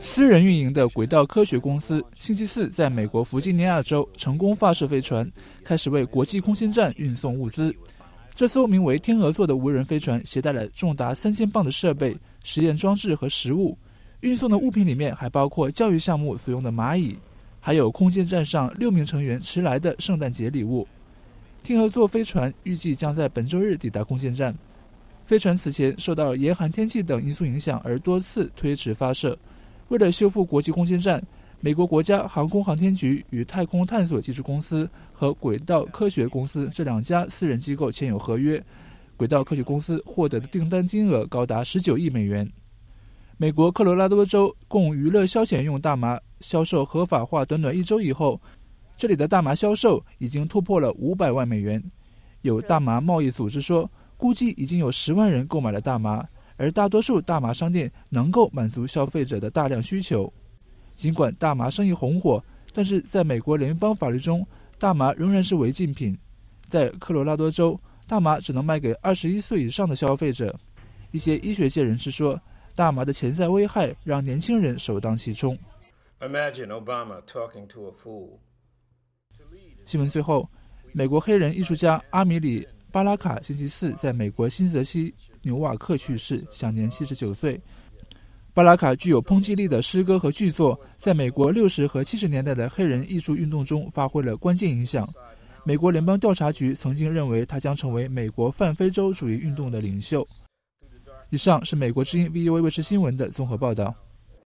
私人运营的轨道科学公司星期四在美国弗吉尼亚州成功发射飞船，开始为国际空间站运送物资。这艘名为“天鹅座”的无人飞船携带了重达三千磅的设备、实验装置和食物。运送的物品里面还包括教育项目所用的蚂蚁，还有空间站上六名成员迟来的圣诞节礼物。天鹅座飞船预计将在本周日抵达空间站。飞船此前受到严寒天气等因素影响而多次推迟发射。为了修复国际空间站，美国国家航空航天局与太空探索技术公司和轨道科学公司这两家私人机构签有合约。轨道科学公司获得的订单金额高达十九亿美元。美国科罗拉多州供娱乐消遣用大麻销售合法化短短一周以后，这里的大麻销售已经突破了五百万美元。有大麻贸易组织说，估计已经有十万人购买了大麻。而大多数大麻商店能够满足消费者的大量需求。尽管大麻生意红火，但是在美国联邦法律中，大麻仍然是违禁品。在科罗拉多州，大麻只能卖给21岁以上的消费者。一些医学界人士说，大麻的潜在危害让年轻人首当其冲。新闻最后，美国黑人艺术家阿米里。巴拉卡星期四在美国新泽西纽瓦克去世，享年七十九岁。巴拉卡具有抨击力的诗歌和剧作，在美国六十和七十年代的黑人艺术运动中发挥了关键影响。美国联邦调查局曾经认为他将成为美国泛非洲主义运动的领袖。以上是美国之音 VOA 卫视新闻的综合报道。